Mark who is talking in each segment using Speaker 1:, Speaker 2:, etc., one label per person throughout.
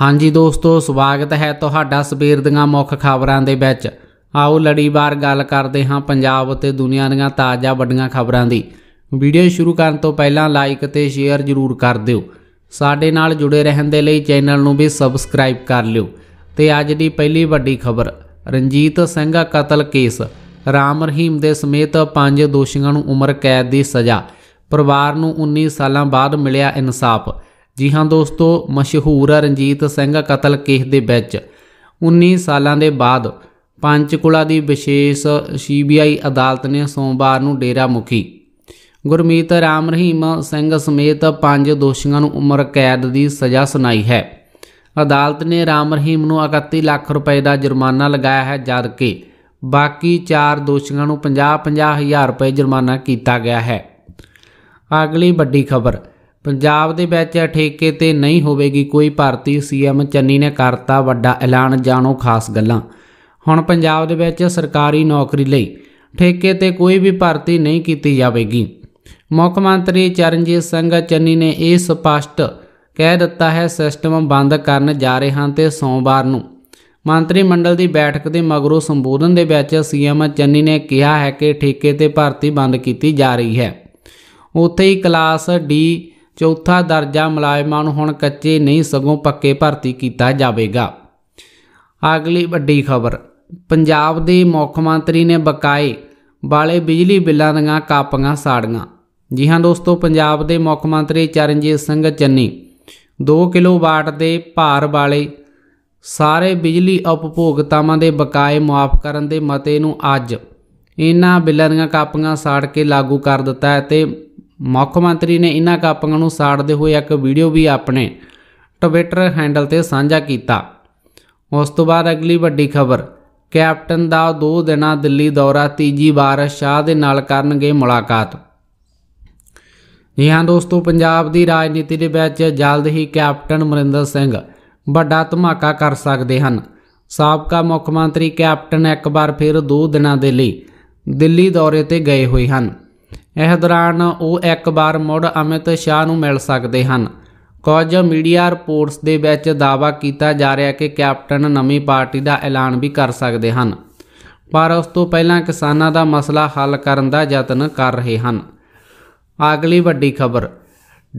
Speaker 1: ਹਾਂਜੀ ਦੋਸਤੋ ਸਵਾਗਤ ਹੈ ਤੁਹਾਡਾ ਸਵੇਰ ਦੀਆਂ ਮੁੱਖ ਖਬਰਾਂ ਦੇ ਵਿੱਚ ਆਓ ਲੜੀਵਾਰ ਗੱਲ ਕਰਦੇ ਹਾਂ ਪੰਜਾਬ ਅਤੇ ਦੁਨੀਆ ਦੀਆਂ ਤਾਜ਼ਾ ਵੱਡੀਆਂ ਖਬਰਾਂ ਦੀ ਵੀਡੀਓ ਸ਼ੁਰੂ ਕਰਨ ਤੋਂ ਪਹਿਲਾਂ ਲਾਈਕ ਤੇ ਸ਼ੇਅਰ ਜ਼ਰੂਰ ਕਰ ਦਿਓ ਸਾਡੇ ਨਾਲ ਜੁੜੇ ਰਹਿਣ ਦੇ ਲਈ ਚੈਨਲ ਨੂੰ ਵੀ ਸਬਸਕ੍ਰਾਈਬ ਕਰ ਲਿਓ ਤੇ ਅੱਜ ਦੀ ਪਹਿਲੀ ਵੱਡੀ ਖਬਰ ਰਣਜੀਤ ਸਿੰਘ ਕਤਲ ਕੇਸ ਰਾਮ ਰਹੀਮ ਦੇ ਸਮੇਤ ਪੰਜ ਦੋਸ਼ੀਆਂ ਨੂੰ ਉਮਰ ਕੈਦ ਦੀ ਸਜ਼ਾ ਪਰਿਵਾਰ ਨੂੰ 19 ਸਾਲਾਂ ਬਾਅਦ ਮਿਲਿਆ ਇਨਸਾਫ ਜੀ ਹਾਂ ਦੋਸਤੋ ਮਸ਼ਹੂਰ ਆ ਰਣਜੀਤ ਸਿੰਘ ਕਤਲ ਕੇਸ ਦੇ ਵਿੱਚ 19 ਸਾਲਾਂ ਦੇ ਬਾਅਦ ਪੰਚਕੁਲਾ ਦੀ ਵਿਸ਼ੇਸ਼ ਸੀਬੀਆਈ ਅਦਾਲਤ ਨੇ ਸੋਮਵਾਰ ਨੂੰ ਡੇਰਾ ਮੁਖੀ ਗੁਰਮੀਤ ਰਾਮ ਰਹੀਮ ਸਿੰਘ ਸਮੇਤ ਪੰਜ ਦੋਸ਼ੀਆਂ ਨੂੰ ਉਮਰ ਕੈਦ ਦੀ ਸਜ਼ਾ ਸੁਣਾਈ ਹੈ ਅਦਾਲਤ ਨੇ ਰਾਮ ਰਹੀਮ ਨੂੰ 31 ਲੱਖ ਰੁਪਏ ਦਾ ਜੁਰਮਾਨਾ ਲਗਾਇਆ ਹੈ ਜਦ ਕਿ ਬਾਕੀ 4 ਦੋਸ਼ੀਆਂ ਨੂੰ 50-50 ਹਜ਼ਾਰ ਰੁਪਏ ਜੁਰਮਾਨਾ ਕੀਤਾ ਗਿਆ ਹੈ ਅਗਲੀ ਵੱਡੀ ਖਬਰ ਪੰਜਾਬ ਦੇ ਵਿੱਚ ਠੇਕੇ ਤੇ ਨਹੀਂ ਹੋਵੇਗੀ ਕੋਈ ਭਰਤੀ ਸੀਐਮ ਚੰਨੀ ਨੇ ਕਰਤਾ ਵੱਡਾ ਐਲਾਨ ਜਾਣੋ ਖਾਸ ਗੱਲਾਂ ਹੁਣ ਪੰਜਾਬ ਦੇ ਵਿੱਚ ਸਰਕਾਰੀ ਨੌਕਰੀ ਲਈ ਠੇਕੇ ਤੇ ਕੋਈ ਵੀ ਭਰਤੀ ਨਹੀਂ ਕੀਤੀ ਜਾਵੇਗੀ ਮੁੱਖ ਮੰਤਰੀ ਚਰਨਜੀਤ ਸਿੰਘ ਚੰਨੀ ਨੇ ਇਹ ਸਪਸ਼ਟ ਕਹਿ ਦਿੱਤਾ ਹੈ ਸਿਸਟਮ ਬੰਦ ਕਰਨ ਜਾ ਰਹੇ ਹਨ ਤੇ ਸੋਮਵਾਰ ਨੂੰ ਮੰਤਰੀ ਮੰਡਲ ਦੀ ਬੈਠਕ ਦੇ ਮਗਰੋਂ ਸੰਬੋਧਨ ਦੇ ਵਿੱਚ ਸੀਐਮ ਚੰਨੀ ਨੇ ਕਿਹਾ ਹੈ ਕਿ ਠੇਕੇ ਤੇ ਭਰਤੀ ਬੰਦ ਕੀਤੀ ਜਾ ਰਹੀ ਹੈ ਉੱਥੇ ਹੀ ਕਲਾਸ ਡੀ ਚੌਥਾ ਦਰਜਾ ਮੁਲਾਜ਼ਮਾਂ ਨੂੰ ਹੁਣ ਕੱਚੇ ਨਹੀਂ ਸਗੋਂ ਪੱਕੇ ਭਰਤੀ ਕੀਤਾ ਜਾਵੇਗਾ ਅਗਲੀ ਵੱਡੀ ਖਬਰ ਪੰਜਾਬ ਦੇ ਮੁੱਖ ਮੰਤਰੀ ਨੇ ਬਕਾਏ ਵਾਲੇ ਬਿਜਲੀ ਬਿੱਲਾਂ ਦੀਆਂ ਕਾਪੀਆਂ ਸਾੜੀਆਂ ਜੀ ਹਾਂ ਦੋਸਤੋ ਪੰਜਾਬ ਦੇ ਮੁੱਖ ਮੰਤਰੀ ਚਰਨਜੀਤ ਸਿੰਘ ਚੰਨੀ 2 ਕਿਲੋਵਾਟ ਦੇ ਭਾਰ ਵਾਲੇ ਸਾਰੇ ਬਿਜਲੀ ਉਪਭੋਗਤਾਵਾਂ ਦੇ ਬਕਾਏ ਮਾਫ ਕਰਨ ਦੇ ਮਤੇ ਨੂੰ ਅੱਜ ਇਹਨਾਂ ਬਿੱਲਾਂ ਦੀਆਂ ਕਾਪੀਆਂ ਸਾੜ ਕੇ ਲਾਗੂ ਕਰ ਦਿੱਤਾ ਹੈ ਤੇ ਮੁੱਖ ਮੰਤਰੀ ਨੇ ਇਨ੍ਹਾਂ ਕਾਪੀਆਂ ਨੂੰ ਸਾੜਦੇ ਹੋਏ ਇੱਕ ਵੀਡੀਓ ਵੀ ਆਪਣੇ ਟਵਿੱਟਰ ਹੈਂਡਲ ਤੇ ਸਾਂਝਾ ਕੀਤਾ ਉਸ ਤੋਂ ਬਾਅਦ ਅਗਲੀ ਵੱਡੀ ਖਬਰ ਕੈਪਟਨ ਦਾ ਦੋ ਦਿਨਾਂ ਦਿੱਲੀ ਦੌਰਾ ਤੀਜੀ ਵਾਰ ਸ਼ਾਹ ਦੇ ਨਾਲ ਕਰਨਗੇ ਮੁਲਾਕਾਤ ਜੀ ਹਾਂ ਦੋਸਤੋ ਪੰਜਾਬ ਦੀ ਰਾਜਨੀਤੀ ਦੇ ਵਿੱਚ ਜਲਦ ਹੀ ਕੈਪਟਨ ਮਰਿੰਦਰ ਸਿੰਘ ਵੱਡਾ ਧਮਾਕਾ ਕਰ ਸਕਦੇ ਹਨ ਸਾਬਕਾ ਮੁੱਖ ਮੰਤਰੀ ਕੈਪਟਨ ਇੱਕ ਵਾਰ ਫਿਰ ਦੋ ਦਿਨਾਂ ਦੇ ਲਈ ਦਿੱਲੀ ਦੌਰੇ ਤੇ ਗਏ ਹੋਏ ਹਨ ਇਹ ਦੌਰਾਨ ਉਹ ਇੱਕ ਵਾਰ ਮੁੜ ਅਮਿਤ ਸ਼ਾਹ ਨੂੰ ਮਿਲ ਸਕਦੇ ਹਨ ਕੁਝ ਮੀਡੀਆ ਰਿਪੋਰਟਸ ਦੇ ਵਿੱਚ ਦਾਵਾ ਕੀਤਾ ਜਾ ਰਿਹਾ ਕਿ ਕੈਪਟਨ ਨਵੀਂ ਪਾਰਟੀ ਦਾ ਐਲਾਨ ਵੀ ਕਰ ਸਕਦੇ ਹਨ ਪਰ ਉਸ ਤੋਂ ਪਹਿਲਾਂ ਕਿਸਾਨਾਂ ਦਾ ਮਸਲਾ ਹੱਲ ਕਰਨ ਦਾ ਯਤਨ ਕਰ ਰਹੇ ਹਨ ਅਗਲੀ ਵੱਡੀ ਖਬਰ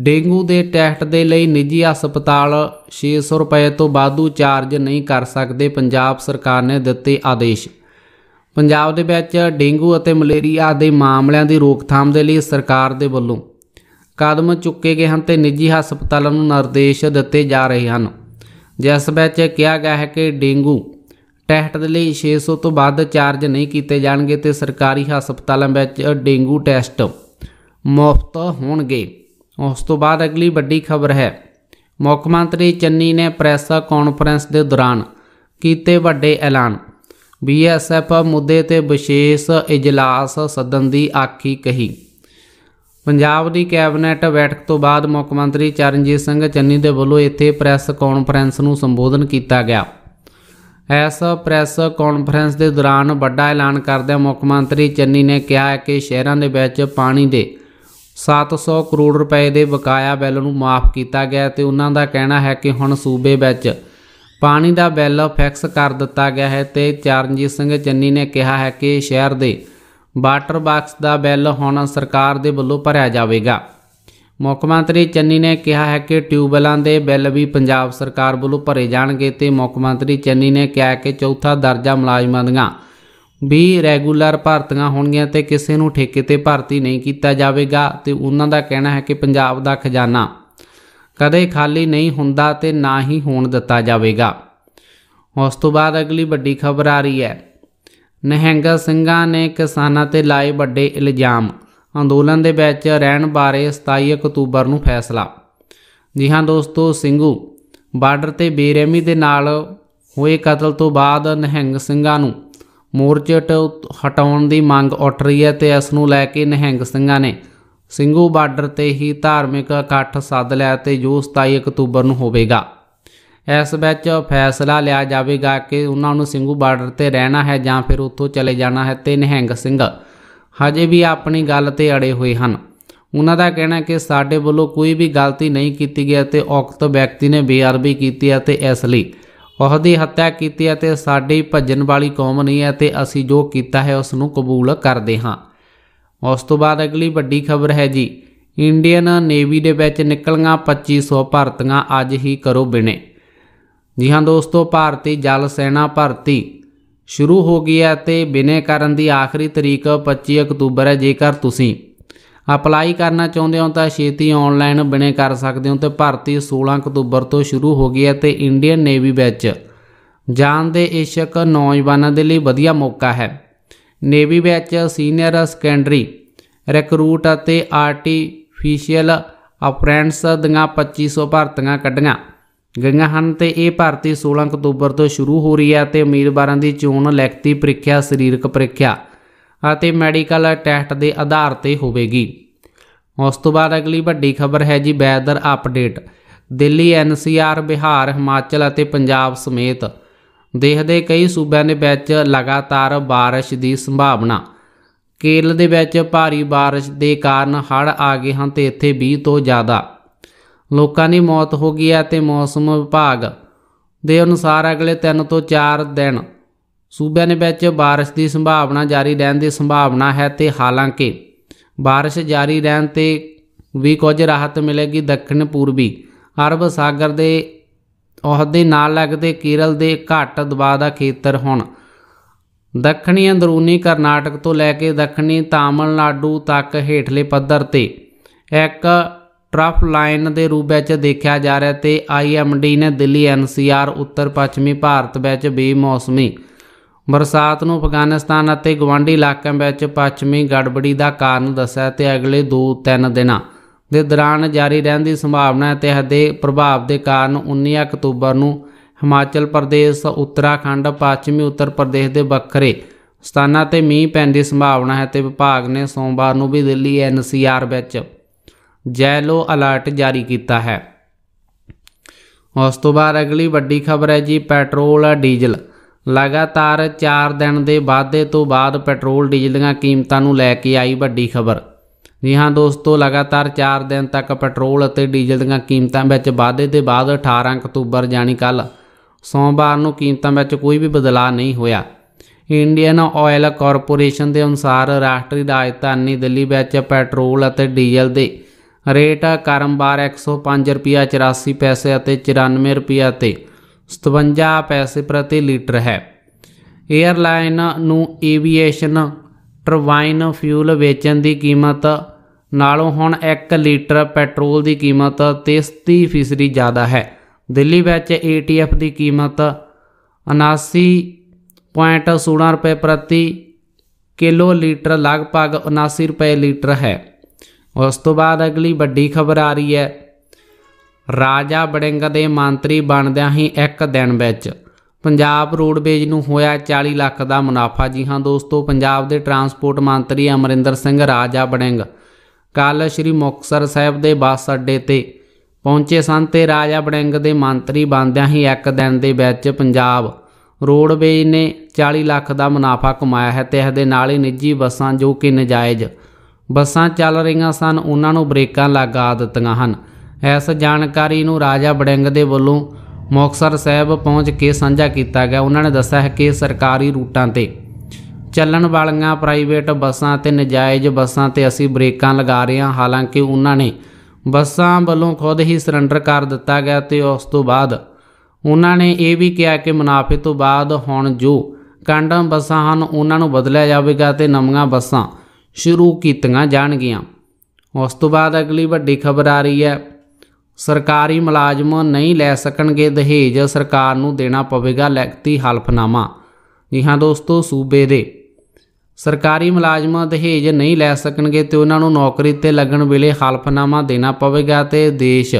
Speaker 1: ਡੇਂਗੂ ਦੇ ਟੈਸਟ ਦੇ ਲਈ ਨਿੱਜੀ ਹਸਪਤਾਲ 600 ਰੁਪਏ ਤੋਂ ਵਾਧੂ ਚਾਰਜ ਨਹੀਂ ਕਰ ਸਕਦੇ ਪੰਜਾਬ ਸਰਕਾਰ ਨੇ ਦਿੱਤੇ ਆਦੇਸ਼ ਪੰਜਾਬ ਦੇ ਵਿੱਚ ਡੇਂਗੂ ਅਤੇ ਮਲੇਰੀਆ ਦੇ ਮਾਮਲਿਆਂ ਦੀ ਰੋਕਥਾਮ ਦੇ ਲਈ ਸਰਕਾਰ ਦੇ ਵੱਲੋਂ ਕਦਮ ਚੁੱਕੇ ਗਏ ਹਨ ਤੇ ਨਿੱਜੀ ਹਸਪਤਾਲਾਂ ਨੂੰ ਨਿਰਦੇਸ਼ ਦਿੱਤੇ ਜਾ ਰਹੇ ਹਨ ਜਿਸ ਵਿੱਚ ਕਿਹਾ ਗਿਆ ਹੈ ਕਿ ਡੇਂਗੂ ਟੈਸਟ ਦੇ ਲਈ 600 ਤੋਂ ਵੱਧ ਚਾਰਜ ਨਹੀਂ ਕੀਤੇ ਜਾਣਗੇ ਤੇ ਸਰਕਾਰੀ ਹਸਪਤਾਲਾਂ ਵਿੱਚ ਡੇਂਗੂ ਟੈਸਟ ਮੁਫਤ ਹੋਣਗੇ ਉਸ ਤੋਂ ਬਾਅਦ ਅਗਲੀ ਵੱਡੀ ਖਬਰ ਹੈ ਮੁੱਖ ਮੰਤਰੀ ਚੰਨੀ ਨੇ ਪ੍ਰੈਸ ਕਾਨਫਰੰਸ ਦੇ ਦੌਰਾਨ ਕੀਤੇ ਵੱਡੇ ਐਲਾਨ ਬੀਐਸਐਫ ਮੁੱਦੇ ਤੇ ਵਿਸ਼ੇਸ਼ اجلاس ਸਦਨ ਦੀ ਆਖੀ ਕਹੀ ਪੰਜਾਬ ਦੀ ਕੈਬਨਿਟ ਬੈਠਕ ਤੋਂ ਬਾਅਦ ਮੁੱਖ ਮੰਤਰੀ ਚਰਨਜੀਤ ਸਿੰਘ ਚੰਨੀ ਦੇ ਵੱਲੋਂ ਇੱਥੇ ਪ੍ਰੈਸ ਕਾਨਫਰੰਸ ਨੂੰ ਸੰਬੋਧਨ ਕੀਤਾ ਗਿਆ ਇਸ ਪ੍ਰੈਸ ਕਾਨਫਰੰਸ ਦੇ ਦੌਰਾਨ ਵੱਡਾ ਐਲਾਨ ਕਰਦਿਆਂ ਮੁੱਖ ਮੰਤਰੀ ਚੰਨੀ ਨੇ ਕਿਹਾ ਕਿ ਸ਼ਹਿਰਾਂ ਦੇ ਵਿੱਚ ਪਾਣੀ ਦੇ 700 ਕਰੋੜ ਰੁਪਏ ਦੇ ਬਕਾਇਆ ਬਿੱਲ ਨੂੰ ਮਾਫ ਕੀਤਾ ਗਿਆ ਤੇ ਉਹਨਾਂ ਦਾ ਕਹਿਣਾ ਹੈ ਕਿ ਹੁਣ ਸੂਬੇ ਵਿੱਚ ਪਾਣੀ ਦਾ ਬਿੱਲ ਫਿਕਸ ਕਰ ਦਿੱਤਾ ਗਿਆ ਹੈ ਤੇ ਚਰਨਜੀਤ ਸਿੰਘ ਚੰਨੀ ਨੇ ਕਿਹਾ ਹੈ ਕਿ ਸ਼ਹਿਰ ਦੇ ਵਾਟਰ ਬਾਕਸ ਦਾ ਬਿੱਲ ਹੁਣ ਸਰਕਾਰ ਦੇ ਵੱਲੋਂ ਭਰਿਆ ਜਾਵੇਗਾ ਮੁੱਖ ਮੰਤਰੀ ਚੰਨੀ ਨੇ ਕਿਹਾ ਹੈ ਕਿ ਟਿਊਬਵੈੱਲਾਂ ਦੇ ਬਿੱਲ ਵੀ ਪੰਜਾਬ ਸਰਕਾਰ ਵੱਲੋਂ ਭਰੇ ਜਾਣਗੇ ਤੇ ਮੁੱਖ ਮੰਤਰੀ ਚੰਨੀ ਨੇ ਕਿਹਾ ਕਿ ਚੌਥਾ ਦਰਜਾ ਮੁਲਾਜ਼ਮਾਂ ਦੀਆਂ ਵੀ ਰੈਗੂਲਰ ਭਰਤੀਆਂ ਹੋਣਗੀਆਂ ਤੇ ਕਿਸੇ ਨੂੰ ਠੇਕੇ ਤੇ ਭਰਤੀ ਨਹੀਂ ਕੀਤਾ ਜਾਵੇਗਾ ਤੇ ਉਹਨਾਂ ਦਾ ਕਹਿਣਾ ਹੈ ਕਿ ਪੰਜਾਬ ਦਾ ਖਜ਼ਾਨਾ ਕਦੇ ਖਾਲੀ ਨਹੀਂ ਹੁੰਦਾ ਤੇ ਨਾ ਹੀ ਹੋਣ ਦਿੱਤਾ ਜਾਵੇਗਾ ਉਸ ਤੋਂ ਬਾਅਦ ਅਗਲੀ ਵੱਡੀ ਖਬਰ ਆ ਰਹੀ ਹੈ ਨਹਿੰਗਾ ਸਿੰਘਾਂ ਨੇ ਕਿਸਾਨਾਂ ਤੇ ਲਾਏ ਵੱਡੇ ਇਲਜ਼ਾਮ ਅੰਦੋਲਨ ਦੇ ਵਿੱਚ ਰਹਿਣ ਬਾਰੇ 27 ਅਕਤੂਬਰ ਨੂੰ ਫੈਸਲਾ ਜੀ ਹਾਂ ਦੋਸਤੋ ਸਿੰਘੂ ਬਾਰਡਰ ਤੇ ਬੇਰਹਿਮੀ ਦੇ ਨਾਲ ਹੋਏ ਕਤਲ ਤੋਂ ਬਾਅਦ ਨਹਿੰਗ ਸਿੰਘਾਂ ਨੂੰ ਮੋਰਚੇ ਹਟਾਉਣ ਦੀ ਮੰਗ ਉੱਠ ਰਹੀ ਹੈ ਤੇ ਇਸ ਨੂੰ ਲੈ ਕੇ ਨਹਿੰਗ ਸਿੰਘਾਂ ਨੇ ਸਿੰਘੂ ਬਾਰਡਰ ਤੇ ਹੀ ਧਾਰਮਿਕ ਇਕੱਠ ਸੱਦ ਲਿਆ ਤੇ ਜੋ 27 ਅਕਤੂਬਰ ਨੂੰ ਹੋਵੇਗਾ ਇਸ ਵਿੱਚ ਫੈਸਲਾ ਲਿਆ ਜਾਵੇਗਾ ਕਿ ਉਹਨਾਂ ਨੂੰ ਸਿੰਘੂ ਬਾਰਡਰ ਤੇ ਰਹਿਣਾ ਹੈ ਜਾਂ ਫਿਰ ਉੱਥੋਂ ਚਲੇ ਜਾਣਾ ਹੈ ਤੇ ਨਿਹੰਗ ਸਿੰਘ ਹਜੇ ਵੀ ਆਪਣੀ ਗੱਲ ਤੇ ਅੜੇ ਹੋਏ ਹਨ ਉਹਨਾਂ ਦਾ ਕਹਿਣਾ ਕਿ ਸਾਡੇ ਵੱਲੋਂ ਕੋਈ ਵੀ ਗਲਤੀ ਨਹੀਂ ਕੀਤੀ ਗਈ ਤੇ ਔਕਤ ਵਿਅਕਤੀ ਨੇ ਬੇਅਰਬੀ ਕੀਤੀ ਹੈ ਤੇ ਇਸ ਲਈ ਉਹਦੀ ਹੱਤਿਆ ਕੀਤੀ ਹੈ ਤੇ ਸਾਡੀ ਭੱਜਣ ਵਾਲੀ ਕੌਮ ਨਹੀਂ ਹੈ ਤੇ ਅਸੀਂ ਜੋ ਕੀਤਾ ਹੈ ਉਸ ਨੂੰ ਕਬੂਲ ਕਰਦੇ ਹਾਂ ਉਸ ਤੋਂ ਬਾਅਦ ਅਗਲੀ ਵੱਡੀ ਖਬਰ ਹੈ ਜੀ ਇੰਡੀਅਨ ਨੇਵੀ ਦੇ ਵਿੱਚ ਨਿਕਲੀਆਂ 2500 ਭਰਤੀਆਂ ਅੱਜ ਹੀ ਕਰੋ ਬਿਨੇ ਜੀ ਹਾਂ ਦੋਸਤੋ ਭਾਰਤੀ ਜਲ ਸੈਨਾ ਭਰਤੀ ਸ਼ੁਰੂ ਹੋ ਗਈ ਹੈ ਤੇ ਬਿਨੇ ਕਰਨ ਦੀ ਆਖਰੀ ਤਰੀਕ 25 ਅਕਤੂਬਰ ਹੈ ਜੇਕਰ ਤੁਸੀਂ ਅਪਲਾਈ ਕਰਨਾ ਚਾਹੁੰਦੇ ਹੋ ਤਾਂ ਛੇਤੀ ਆਨਲਾਈਨ ਬਿਨੇ ਕਰ ਸਕਦੇ ਹੋ ਤੇ ਭਾਰਤੀ 16 ਅਕਤੂਬਰ ਤੋਂ ਸ਼ੁਰੂ ਹੋ ਗਈ ਹੈ ਤੇ ਇੰਡੀਅਨ ਨੇਵੀ ਵਿੱਚ ਜਾਣ ਦੇ ਇਸ਼ਕ ਨੌਜਵਾਨਾਂ ਦੇ ਲਈ ਵਧੀਆ ਮੌਕਾ ਹੈ ਨੇਵੀ ਵਿੱਚ ਸੀਨੀਅਰ ਸੈਕੰਡਰੀ ਰਿਕਰੂਟ ਅਤੇ ਆਰਟੀਫੀਸ਼ੀਅਲ ਅਪ੍ਰੈਂਟਸ ਦੀਆਂ 2500 ਭਰਤੀਆਂ ਕੱਢੀਆਂ ਗਈਆਂ ਹਨ ਤੇ ਇਹ ਭਰਤੀ 16 ਅਕਤੂਬਰ ਤੋਂ ਸ਼ੁਰੂ ਹੋ ਰਹੀ ਹੈ ਤੇ ਉਮੀਦਵਾਰਾਂ ਦੀ ਚੋਣ ਲਿਖਤੀ ਪ੍ਰੀਖਿਆ ਸਰੀਰਕ ਪ੍ਰੀਖਿਆ ਅਤੇ ਮੈਡੀਕਲ ਟੈਸਟ ਦੇ ਆਧਾਰ ਤੇ ਹੋਵੇਗੀ ਉਸ ਤੋਂ ਬਾਅਦ ਅਗਲੀ ਵੱਡੀ ਖਬਰ ਹੈ ਜੀ weather update Delhi NCR Bihar Himachal ਅਤੇ ਪੰਜਾਬ ਸਮੇਤ ਦੇਸ਼ ਦੇ ਕਈ ਸੂਬਿਆਂ ਦੇ ਵਿੱਚ ਲਗਾਤਾਰ بارش ਦੀ ਸੰਭਾਵਨਾ ਕੇਰਲ ਦੇ ਵਿੱਚ ਭਾਰੀ بارش ਦੇ ਕਾਰਨ ਹੜ੍ਹ ਆ ਗਏ ਹਨ ਤੇ ਇੱਥੇ 20 ਤੋਂ ਜ਼ਿਆਦਾ ਲੋਕਾਂ ਦੀ ਮੌਤ ਹੋ ਗਈ ਹੈ ਤੇ ਮੌਸਮ ਵਿਭਾਗ ਦੇ ਅਨੁਸਾਰ ਅਗਲੇ 3 ਤੋਂ 4 ਦਿਨ ਸੂਬਿਆਂ ਦੇ ਵਿੱਚ بارش ਦੀ ਸੰਭਾਵਨਾ ਜਾਰੀ ਰਹਿਣ ਦੀ ਸੰਭਾਵਨਾ ਹੈ ਤੇ ਹਾਲਾਂਕਿ بارش ਜਾਰੀ ਰਹਿਣ ਤੇ ਵੀ ਕੁਝ ਰਾਹਤ ਮਿਲੇਗੀ ਦੱਖਣ ਪੂਰਬੀ ਅਰਬ ਸਾਗਰ ਦੇ ਉਹਦੇ ਨਾਲ ਲੱਗਦੇ ਕੇਰਲ ਦੇ ਘੱਟ ਦਬਾਅ ਦਾ ਖੇਤਰ ਹੁਣ ਦੱਖਣੀ ਅੰਦਰੂਨੀ ਕਰਨਾਟਕ ਤੋਂ ਲੈ ਕੇ ਦੱਖਣੀ ਤਾਮਿਲਨਾਡੂ ਤੱਕ ਹੇਠਲੇ ਪੱਧਰ ਤੇ ਇੱਕ ਟ੍ਰਫ ਲਾਈਨ ਦੇ ਰੂਪ ਵਿੱਚ ਦੇਖਿਆ ਜਾ ਰਿਹਾ ਤੇ ਆਈਐਮਡੀ ਨੇ ਦਿੱਲੀ ਐਨਸੀਆਰ ਉੱਤਰ ਪੱਛਮੀ ਭਾਰਤ ਵਿੱਚ ਬੇਮੌਸਮੀ ਬਰਸਾਤ ਨੂੰ ਅਫਗਾਨਿਸਤਾਨ ਅਤੇ ਗਵਾਂਡੀ ਇਲਾਕਿਆਂ ਵਿੱਚ ਪੱਛਮੀ ਗੜਬੜੀ ਦਾ ਕਾਰਨ ਦੱਸਿਆ ਤੇ ਅਗਲੇ 2-3 ਦਿਨਾਂ ਦੇ ਦੌਰਾਨ ਜਾਰੀ ਰਹਿਣ ਦੀ ਸੰਭਾਵਨਾ ਹੈ ਤੇ ਹਦੇ ਪ੍ਰਭਾਵ ਦੇ ਕਾਰਨ 19 ਅਕਤੂਬਰ ਨੂੰ ਹਿਮਾਚਲ ਪ੍ਰਦੇਸ਼ ਉੱਤਰਾਖੰਡ ਪੱਛਮੀ ਉੱਤਰ ਪ੍ਰਦੇਸ਼ ਦੇ ਵੱਖਰੇ ਸਥਾਨਾਂ ਤੇ ਮੀਂਹ ਪੈਣ ਦੀ ਸੰਭਾਵਨਾ ਹੈ ਤੇ ਵਿਭਾਗ ਨੇ ਸੋਮਵਾਰ ਨੂੰ ਵੀ ਦਿੱਲੀ ਐਨਸੀਆਰ ਵਿੱਚ ਜੈਲੋ ਅਲਰਟ ਜਾਰੀ ਕੀਤਾ ਹੈ ਉਸ ਤੋਂ ਬਾਅਦ ਅਗਲੀ ਵੱਡੀ ਖਬਰ ਹੈ ਜੀ ਪੈਟਰੋਲ ਡੀਜ਼ਲ ਲਗਾਤਾਰ 4 ਦਿਨ ਦੇ ਵਾਧੇ ਤੋਂ ਬਾਅਦ ਪੈਟਰੋਲ ਡੀਜ਼ਲ ਦੀਆਂ ਕੀਮਤਾਂ ਨੂੰ ਲੈ ਕੇ ਆਈ ਵੱਡੀ ਖਬਰ ਜੀ ਹਾਂ ਦੋਸਤੋ ਲਗਾਤਾਰ 4 ਦਿਨ ਤੱਕ ਪੈਟਰੋਲ ਅਤੇ ਡੀਜ਼ਲ ਦੀਆਂ ਕੀਮਤਾਂ ਵਿੱਚ ਵਾਧੇ ਦੇ ਬਾਅਦ 18 ਅਕਤੂਬਰ ਯਾਨੀ ਕੱਲ ਸੋਮਵਾਰ ਨੂੰ ਕੀਮਤਾਂ ਵਿੱਚ ਕੋਈ ਵੀ ਬਦਲਾਅ ਨਹੀਂ ਹੋਇਆ ਇੰਡੀਅਨ ਆਇਲ ਕਾਰਪੋਰੇਸ਼ਨ ਦੇ ਅਨੁਸਾਰ ਰਾਸ਼ਟਰੀ ਰਾਜਧਾਨੀ ਦਿੱਲੀ ਵਿੱਚ ਪੈਟਰੋਲ ਅਤੇ ਡੀਜ਼ਲ ਦੇ ਰੇਟ ਕਰਮਵਾਰ 105 ਰੁਪਿਆ 84 ਪੈਸੇ ਅਤੇ 94 ਰੁਪਿਆ ਤੇ 57 ਪੈਸੇ ਪ੍ਰਤੀ ਲੀਟਰ ਹੈ 에ਅਰਲਾਈਨ ਨੂੰ ਏਵੀਏਸ਼ਨ ਟਰਬਾਈਨ ਫਿਊਲ ਵੇਚਣ ਦੀ ਕੀਮਤ ਨਾਲੋਂ ਹੁਣ 1 ਲੀਟਰ ਪੈਟਰੋਲ ਦੀ ਕੀਮਤ 33% ਜ਼ਿਆਦਾ ਹੈ ਦਿੱਲੀ ਵਿੱਚ ਏਟੀਐਫ ਦੀ ਕੀਮਤ 79.16 ਰੁਪਏ ਪ੍ਰਤੀ ਕਿਲੋ ਲੀਟਰ ਲਗਭਗ 79 ਰੁਪਏ ਲੀਟਰ ਹੈ ਉਸ ਤੋਂ ਬਾਅਦ ਅਗਲੀ ਵੱਡੀ ਖਬਰ ਆ ਰਹੀ ਹੈ ਰਾਜਾ ਬੜਿੰਗ ਦੇ ਮੰਤਰੀ ਬਣਦਿਆਂ ਹੀ ਇੱਕ ਦਿਨ ਵਿੱਚ ਪੰਜਾਬ ਰੋਡਵੇਜ ਨੂੰ ਹੋਇਆ 40 ਲੱਖ ਦਾ ਮੁਨਾਫਾ ਜੀ ਹਾਂ ਦੋਸਤੋ ਪੰਜਾਬ ਦੇ ਟਰਾਂਸਪੋਰਟ ਮੰਤਰੀ ਅਮਰਿੰਦਰ ਸਿੰਘ ਰਾਜਾ ਬੜਿੰਗ ਕੱਲ ਸ਼੍ਰੀ ਮੁਕਸਰ ਸਾਹਿਬ ਦੇ ਬੱਸ ਅੱਡੇ ਤੇ ਪਹੁੰਚੇ ਸਨ ਤੇ ਰਾਜਾ ਬੜਿੰਗ ਦੇ ਮੰਤਰੀ ਬਣਦਿਆਂ ਹੀ ਇੱਕ ਦਿਨ ਦੇ ਵਿੱਚ ਪੰਜਾਬ ਰੋਡਵੇਜ ਨੇ 40 ਲੱਖ ਦਾ ਮੁਨਾਫਾ ਕਮਾਇਆ ਹੈ ਤੇ ਇਸ ਦੇ ਨਾਲ ਹੀ ਨਿੱਜੀ ਬੱਸਾਂ ਜੋ ਕਿ ਨਜਾਇਜ਼ ਬੱਸਾਂ ਚੱਲ ਰਹੀਆਂ ਸਨ ਉਹਨਾਂ ਨੂੰ ਬ੍ਰੇਕਾਂ ਲਗਾ ਦਿੱਤੀਆਂ ਹਨ ਇਸ ਜਾਣਕਾਰੀ ਨੂੰ ਰਾਜਾ ਬੜਿੰਗ ਦੇ ਵੱਲੋਂ ਮੁਕਸਰ ਸਾਹਿਬ ਪਹੁੰਚ ਕੇ ਸਾਂਝਾ ਕੀਤਾ ਗਿਆ ਉਹਨਾਂ ਨੇ ਦੱਸਿਆ ਹੈ ਕਿ ਸਰਕਾਰੀ ਰੂਟਾਂ ਤੇ ਚੱਲਣ ਵਾਲੀਆਂ ਪ੍ਰਾਈਵੇਟ ਬੱਸਾਂ ਤੇ ਨਜਾਇਜ਼ ਬੱਸਾਂ ਤੇ ਅਸੀਂ ਬ੍ਰੇਕਾਂ ਲਗਾ ਰਹੇ ਹਾਂ ਹਾਲਾਂਕਿ ਉਹਨਾਂ ਨੇ ਬੱਸਾਂ ਵੱਲੋਂ ਖੁਦ ਹੀ ਸਰੈਂਡਰ ਕਰ ਦਿੱਤਾ ਗਿਆ ਤੇ ਉਸ ਤੋਂ ਬਾਅਦ ਉਹਨਾਂ ਨੇ ਇਹ ਵੀ ਕਿਹਾ ਕਿ ਮੁਨਾਫੇ ਤੋਂ ਬਾਅਦ ਹੁਣ ਜੋ ਕੰਡਮ ਬੱਸਾਂ ਹਨ ਉਹਨਾਂ ਨੂੰ ਬਦਲਿਆ ਜਾਵੇਗਾ ਤੇ ਨਵੀਆਂ ਬੱਸਾਂ ਸ਼ੁਰੂ ਕੀਤੀਆਂ ਜਾਣਗੀਆਂ ਉਸ ਤੋਂ ਬਾਅਦ ਅਗਲੀ ਵੱਡੀ ਖਬਰ ਆ ਰਹੀ ਹੈ ਸਰਕਾਰੀ ਮੁਲਾਜ਼ਮ ਨਹੀਂ ਲੈ ਸਕਣਗੇ ਦਹੇਜ ਸਰਕਾਰ ਨੂੰ ਦੇਣਾ ਪਵੇਗਾ ਲਿਖਤੀ ਹਲਫਨਾਮਾ ਜੀ ਹਾਂ ਦੋਸਤੋ ਸੂਬੇ ਦੇ ਸਰਕਾਰੀ ਮੁਲਾਜ਼ਮ ਦਹੇਜ ਨਹੀਂ ਲੈ ਸਕਣਗੇ ਤੇ ਉਹਨਾਂ ਨੂੰ ਨੌਕਰੀ ਤੇ ਲੱਗਣ ਵੇਲੇ ਹਲਫਨਾਮਾ ਦੇਣਾ ਪਵੇਗਾ ਤੇ ਦੇਸ਼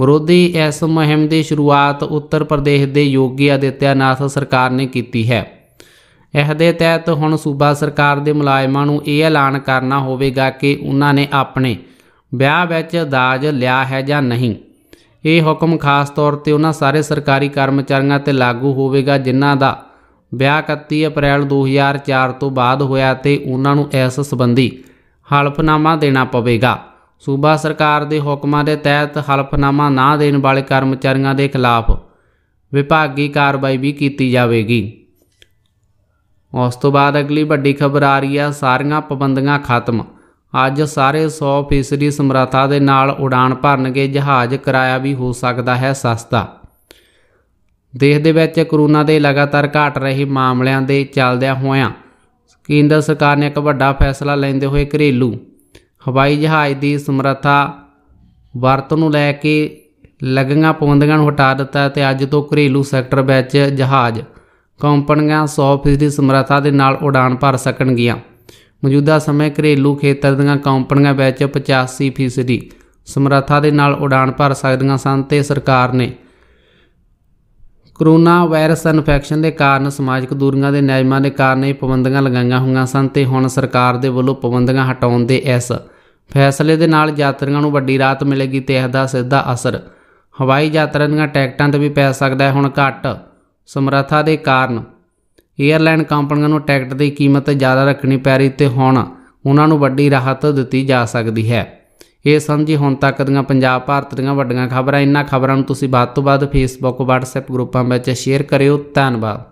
Speaker 1: ਵਿਰੋਧੀ ਇਸ ਮਹਿੰਮ ਦੀ ਸ਼ੁਰੂਆਤ ਉੱਤਰ ਪ੍ਰਦੇਸ਼ ਦੇ ਯੋਗੀ ਆਦਿੱਤਿਆਨਾਥ ਸਰਕਾਰ ਨੇ ਕੀਤੀ ਹੈ ਇਹ ਦੇ ਤਹਿਤ ਹੁਣ ਸੂਬਾ ਸਰਕਾਰ ਦੇ ਮੁਲਾਜ਼ਮਾਂ ਨੂੰ ਇਹ ਐਲਾਨ ਕਰਨਾ ਹੋਵੇਗਾ ਕਿ ਉਹਨਾਂ ਨੇ ਆਪਣੇ ਵਿਆਹ ਵਿੱਚ ਦਾਜ ਲਿਆ ਹੈ ਜਾਂ ਨਹੀਂ ਇਹ ਹੁਕਮ ਖਾਸ ਤੌਰ ਤੇ ਉਹਨਾਂ ਸਾਰੇ ਸਰਕਾਰੀ ਕਰਮਚਾਰੀਆਂ ਤੇ ਲਾਗੂ ਹੋਵੇਗਾ ਜਿਨ੍ਹਾਂ ਦਾ ਵਿਆਹ 31 ਅਪ੍ਰੈਲ 2004 ਤੋਂ ਬਾਅਦ ਹੋਇਆ ਤੇ ਉਹਨਾਂ ਨੂੰ ਇਸ ਸੰਬੰਧੀ ਹਲਫਨਾਮਾ ਦੇਣਾ ਪਵੇਗਾ ਸੂਬਾ ਸਰਕਾਰ ਦੇ ਹੁਕਮਾਂ ਦੇ ਤਹਿਤ ਹਲਫਨਾਮਾ ਨਾ ਦੇਣ ਵਾਲੇ ਕਰਮਚਾਰੀਆਂ ਦੇ ਖਿਲਾਫ ਵਿਭਾਗੀ ਕਾਰਵਾਈ ਵੀ ਕੀਤੀ ਜਾਵੇਗੀ ਉਸ ਤੋਂ ਬਾਅਦ ਅਗਲੀ ਵੱਡੀ ਖਬਰ ਆ ਰਹੀ ਹੈ ਸਾਰੀਆਂ ਪਾਬੰਦੀਆਂ ਖਤਮ ਅੱਜ ਸਾਰੇ 100% ਸਮਰੱਥਾ ਦੇ ਨਾਲ ਉਡਾਨ ਭਰਨਗੇ ਜਹਾਜ਼ ਕਿਰਾਇਆ ਵੀ ਹੋ ਸਕਦਾ ਹੈ ਸਸਤਾ ਦੇਸ਼ ਦੇ ਵਿੱਚ ਕਰੋਨਾ ਦੇ ਲਗਾਤਾਰ ਘਟ ਰਹੇ ਮਾਮਲਿਆਂ ਦੇ ਚੱਲਦਿਆਂ ਹੋਇਆਂ ਕੇਂਦਰ ਸਰਕਾਰ ਨੇ ਇੱਕ ਵੱਡਾ ਫੈਸਲਾ ਲੈਂਦੇ ਹੋਏ ਘਰੇਲੂ ਹਵਾਈ ਜਹਾਜ਼ ਦੀ ਸਮਰੱਥਾ ਵਰਤ ਨੂੰ ਲੈ ਕੇ ਲੱਗੀਆਂ ਪਾਬੰਦੀਆਂ ਨੂੰ ਹਟਾ ਦਿੱਤਾ ਤੇ ਅੱਜ ਤੋਂ ਘਰੇਲੂ ਸੈਕਟਰ ਵਿੱਚ ਜਹਾਜ਼ ਕੰਪਨੀਆਂ 100% ਸਮਰੱਥਾ ਦੇ ਨਾਲ ਉਡਾਨ ਭਰ ਸਕਣਗੀਆਂ ਮੌਜੂਦਾ ਸਮੇਂ ਘਰੇਲੂ ਖੇਤਰ ਦੀਆਂ ਕੰਪਨੀਆਂ ਵਿੱਚ 85% ਸਮਰੱਥਾ ਦੇ ਨਾਲ ਉਡਾਨ ਭਰ ਸਕਦੀਆਂ ਸਨ ਤੇ ਸਰਕਾਰ ਨੇ ਕਰੋਨਾ ਵਾਇਰਸ ਇਨਫੈਕਸ਼ਨ ਦੇ ਕਾਰਨ ਸਮਾਜਿਕ ਦੂਰੀਆਂ ਦੇ ਨਿਯਮਾਂ ਦੇ ਕਾਰਨ ਇਹ ਪਾਬੰਦੀਆਂ ਲਗਾਈਆਂ ਹੋਈਆਂ ਸਨ ਤੇ ਹੁਣ ਸਰਕਾਰ ਦੇ ਵੱਲੋਂ ਪਾਬੰਦੀਆਂ ਹਟਾਉਣ ਦੇ ਇਸ ਫੈਸਲੇ ਦੇ ਨਾਲ ਯਾਤਰੀਆਂ ਨੂੰ ਵੱਡੀ ਰਾਹਤ ਮਿਲੇਗੀ ਤੇ ਇਸ ਦਾ ਸਿੱਧਾ ਅਸਰ ਹਵਾਈ ਯਾਤਰਾ ਦੀਆਂ ਟਿਕਟਾਂ ਤੇ ਵੀ ਪੈ ਸਕਦਾ ਹੈ ਹੁਣ ਘੱਟ ਸਮਰੱਥਾ ਦੇ ਕਾਰਨ ਏਅਰਲਾਈਨ ਕੰਪਨੀਆਂ ਨੂੰ ਟਿਕਟ ਦੀ ਕੀਮਤ ਜ਼ਿਆਦਾ ਰੱਖਣੀ ਪੈ ਰਹੀ ਤੇ ਹੁਣ ਉਹਨਾਂ ਨੂੰ ਵੱਡੀ ਰਾਹਤ ਦਿੱਤੀ ਜਾ ਸਕਦੀ ਹੈ ਇਹ ਸਮਝੀ ਹੁਣ ਤੱਕ ਦੀਆਂ ਪੰਜਾਬ ਭਾਰਤ ਦੀਆਂ ਵੱਡੀਆਂ ਖਬਰਾਂ ਇਹਨਾਂ ਖਬਰਾਂ ਨੂੰ ਤੁਸੀਂ ਬਾਅਦ ਤੋਂ ਬਾਅਦ ਫੇਸਬੁੱਕ WhatsApp ਗਰੁੱਪਾਂ ਵਿੱਚ ਸ਼ੇਅਰ ਕਰਿਓ ਧੰਨਵਾਦ